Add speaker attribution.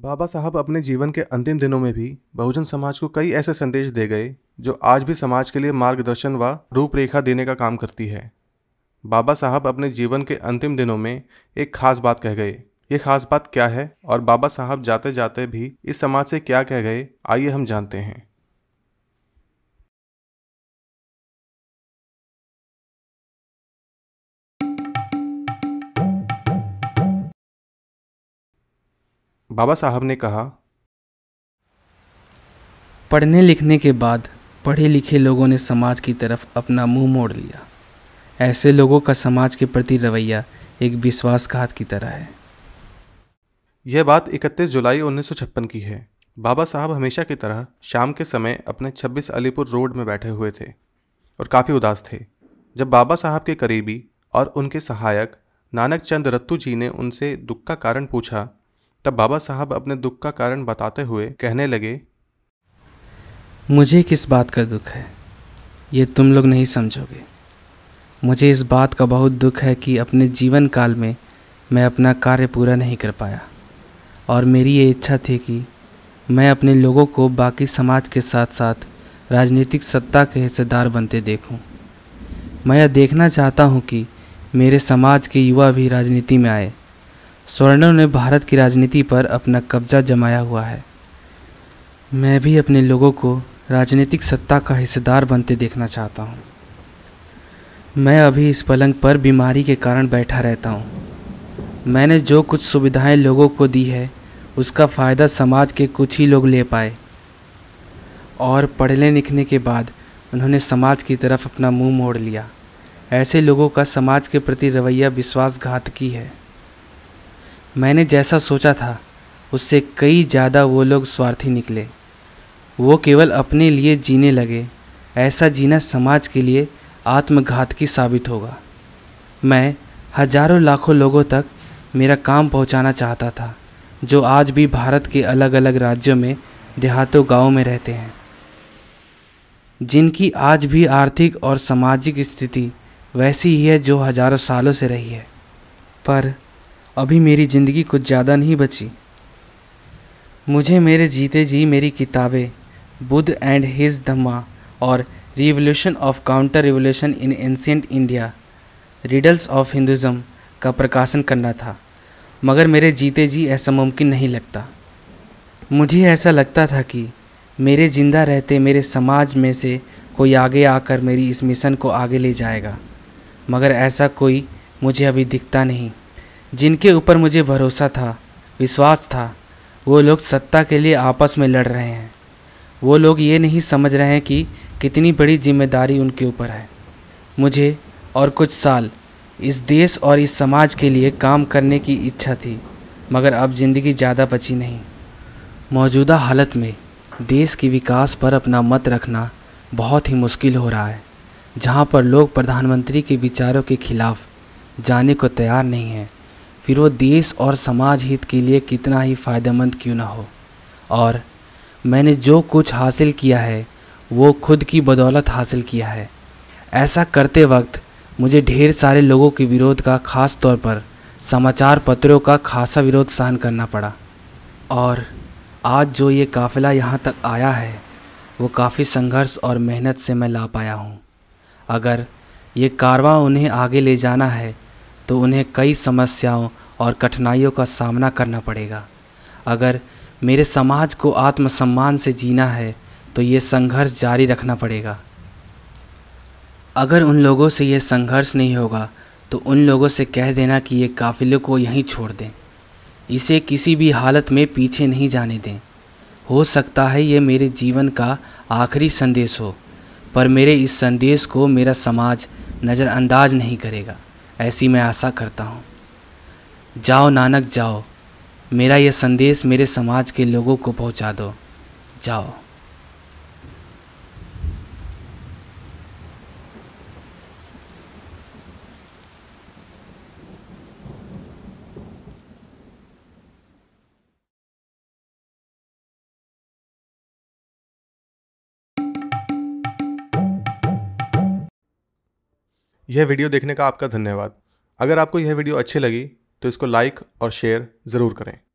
Speaker 1: बाबा साहब अपने जीवन के अंतिम दिनों में भी बहुजन समाज को कई ऐसे संदेश दे गए जो आज भी समाज के लिए मार्गदर्शन व रूपरेखा देने का काम करती है बाबा साहब अपने जीवन के अंतिम दिनों में एक खास बात कह गए ये खास बात क्या है और बाबा साहब जाते जाते भी इस समाज से क्या कह गए आइए हम जानते हैं
Speaker 2: बाबा साहब ने कहा पढ़ने लिखने के बाद पढ़े लिखे लोगों ने समाज की तरफ अपना मुंह मोड़ लिया ऐसे लोगों का समाज के प्रति रवैया एक विश्वासघात की तरह है
Speaker 1: यह बात 31 जुलाई 1956 की है बाबा साहब हमेशा की तरह शाम के समय अपने 26 अलीपुर रोड में बैठे हुए थे और काफ़ी उदास थे जब बाबा साहब के करीबी और उनके सहायक नानक चंद रत्तू जी ने उनसे दुख का कारण पूछा तब बाबा साहब अपने दुख का कारण बताते हुए कहने लगे
Speaker 2: मुझे किस बात का दुख है ये तुम लोग नहीं समझोगे मुझे इस बात का बहुत दुख है कि अपने जीवन काल में मैं अपना कार्य पूरा नहीं कर पाया और मेरी ये इच्छा थी कि मैं अपने लोगों को बाकी समाज के साथ साथ राजनीतिक सत्ता के हिस्सेदार बनते देखूं। मैं यह देखना चाहता हूं कि मेरे समाज के युवा भी राजनीति में आए स्वर्णों ने भारत की राजनीति पर अपना कब्जा जमाया हुआ है मैं भी अपने लोगों को राजनीतिक सत्ता का हिस्सेदार बनते देखना चाहता हूँ मैं अभी इस पलंग पर बीमारी के कारण बैठा रहता हूँ मैंने जो कुछ सुविधाएं लोगों को दी है उसका फ़ायदा समाज के कुछ ही लोग ले पाए और पढ़ने लिखने के बाद उन्होंने समाज की तरफ अपना मुंह मोड़ लिया ऐसे लोगों का समाज के प्रति रवैया विश्वासघात की है मैंने जैसा सोचा था उससे कई ज़्यादा वो लोग स्वार्थी निकले वो केवल अपने लिए जीने लगे ऐसा जीना समाज के लिए आत्मघात की साबित होगा मैं हजारों लाखों लोगों तक मेरा काम पहुंचाना चाहता था जो आज भी भारत के अलग अलग राज्यों में देहातों गांव में रहते हैं जिनकी आज भी आर्थिक और सामाजिक स्थिति वैसी ही है जो हजारों सालों से रही है पर अभी मेरी ज़िंदगी कुछ ज़्यादा नहीं बची मुझे मेरे जीते जी मेरी किताबें बुद्ध एंड हिज धम्मा और revolution of counter revolution in ancient India riddles of Hinduism का प्रकाशन करना था मगर मेरे जीते जी ऐसा मुमकिन नहीं लगता मुझे ऐसा लगता था कि मेरे ज़िंदा रहते मेरे समाज में से कोई आगे आकर मेरी इस मिशन को आगे ले जाएगा मगर ऐसा कोई मुझे अभी दिखता नहीं जिनके ऊपर मुझे भरोसा था विश्वास था वो लोग सत्ता के लिए आपस में लड़ रहे हैं वो लोग ये नहीं समझ रहे हैं कि कितनी बड़ी जिम्मेदारी उनके ऊपर है मुझे और कुछ साल इस देश और इस समाज के लिए काम करने की इच्छा थी मगर अब ज़िंदगी ज़्यादा बची नहीं मौजूदा हालत में देश के विकास पर अपना मत रखना बहुत ही मुश्किल हो रहा है जहाँ पर लोग प्रधानमंत्री के विचारों के खिलाफ जाने को तैयार नहीं हैं फिर वो देश और समाज हित के लिए कितना ही फ़ायदेमंद क्यों ना हो और मैंने जो कुछ हासिल किया है वो खुद की बदौलत हासिल किया है ऐसा करते वक्त मुझे ढेर सारे लोगों के विरोध का खास तौर पर समाचार पत्रों का खासा विरोध सहन करना पड़ा और आज जो ये काफ़िला यहाँ तक आया है वो काफ़ी संघर्ष और मेहनत से मैं ला पाया हूँ अगर ये कारवां उन्हें आगे ले जाना है तो उन्हें कई समस्याओं और कठिनाइयों का सामना करना पड़ेगा अगर मेरे समाज को आत्मसम्मान से जीना है तो ये संघर्ष जारी रखना पड़ेगा अगर उन लोगों से ये संघर्ष नहीं होगा तो उन लोगों से कह देना कि ये काफिले को यहीं छोड़ दें इसे किसी भी हालत में पीछे नहीं जाने दें हो सकता है ये मेरे जीवन का आखिरी संदेश हो पर मेरे इस संदेश को मेरा समाज नज़रअंदाज नहीं करेगा ऐसी मैं आशा करता हूँ जाओ नानक जाओ मेरा यह संदेश मेरे समाज के लोगों को पहुँचा दो जाओ
Speaker 1: यह वीडियो देखने का आपका धन्यवाद अगर आपको यह वीडियो अच्छी लगी तो इसको लाइक और शेयर ज़रूर करें